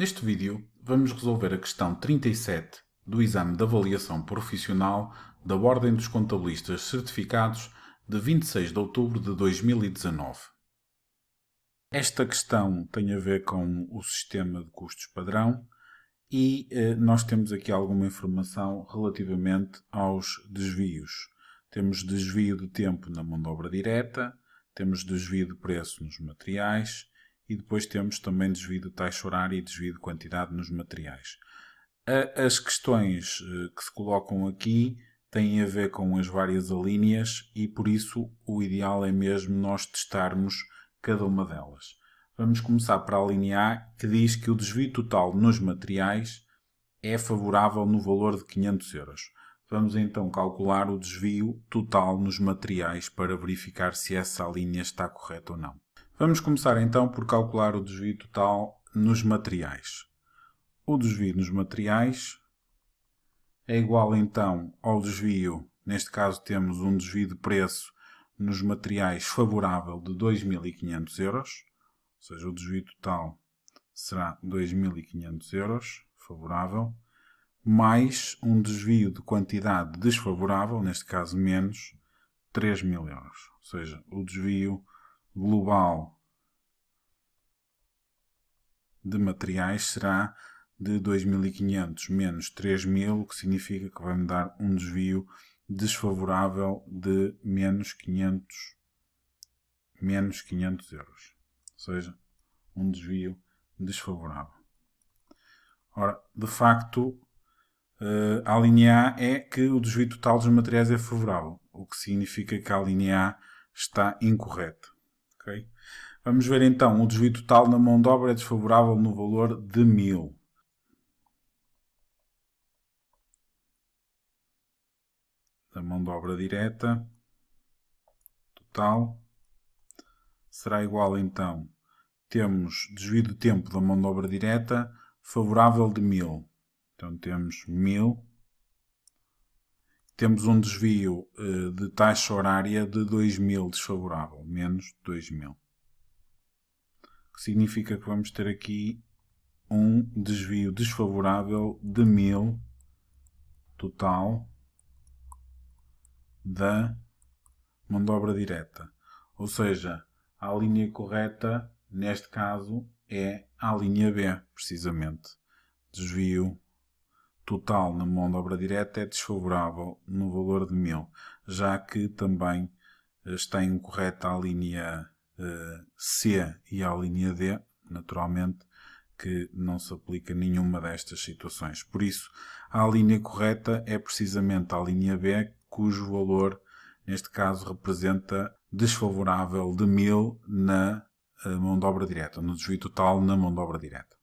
Neste vídeo, vamos resolver a questão 37 do exame de avaliação profissional da Ordem dos Contabilistas Certificados de 26 de outubro de 2019. Esta questão tem a ver com o sistema de custos padrão e eh, nós temos aqui alguma informação relativamente aos desvios. Temos desvio de tempo na mão de obra direta, temos desvio de preço nos materiais e depois temos também desvio de taxa horária e desvio de quantidade nos materiais. As questões eh, que se colocam aqui têm a ver com as várias alíneas e por isso o ideal é mesmo nós testarmos cada uma delas. Vamos começar para a linha A, que diz que o desvio total nos materiais é favorável no valor de 500 euros. Vamos então calcular o desvio total nos materiais para verificar se essa linha está correta ou não. Vamos começar então por calcular o desvio total nos materiais. O desvio nos materiais é igual então ao desvio, neste caso temos um desvio de preço nos materiais favorável de 2.500 euros, ou seja, o desvio total será 2.500 euros favorável, mais um desvio de quantidade desfavorável, neste caso menos 3.000 euros, ou seja, o desvio global de materiais será de 2.500 menos 3.000, o que significa que vai-me dar um desvio desfavorável de menos 500, menos 500 euros. Ou seja, um desvio desfavorável. Ora, de facto, eh, a linha A é que o desvio total dos materiais é favorável, o que significa que a linha A está incorreta. Okay? Vamos ver então o desvio total na mão de obra é desfavorável no valor de 1000. Da mão de obra direta total será igual então. Temos desvio de tempo da mão de obra direta favorável de 1000. Então temos 1000 temos um desvio eh, de taxa horária de 2.000 desfavorável, menos 2.000. Que significa que vamos ter aqui um desvio desfavorável de 1.000 total da mão de obra direta. Ou seja, a linha correta, neste caso, é a linha B, precisamente. Desvio total na mão de obra direta é desfavorável no valor de 1000, já que também eh, está incorreta a linha eh, C e a linha D, naturalmente, que não se aplica nenhuma destas situações. Por isso, a linha correta é precisamente a linha B, cujo valor, neste caso, representa desfavorável de 1000 na eh, mão de obra direta, no desvio total na mão de obra direta.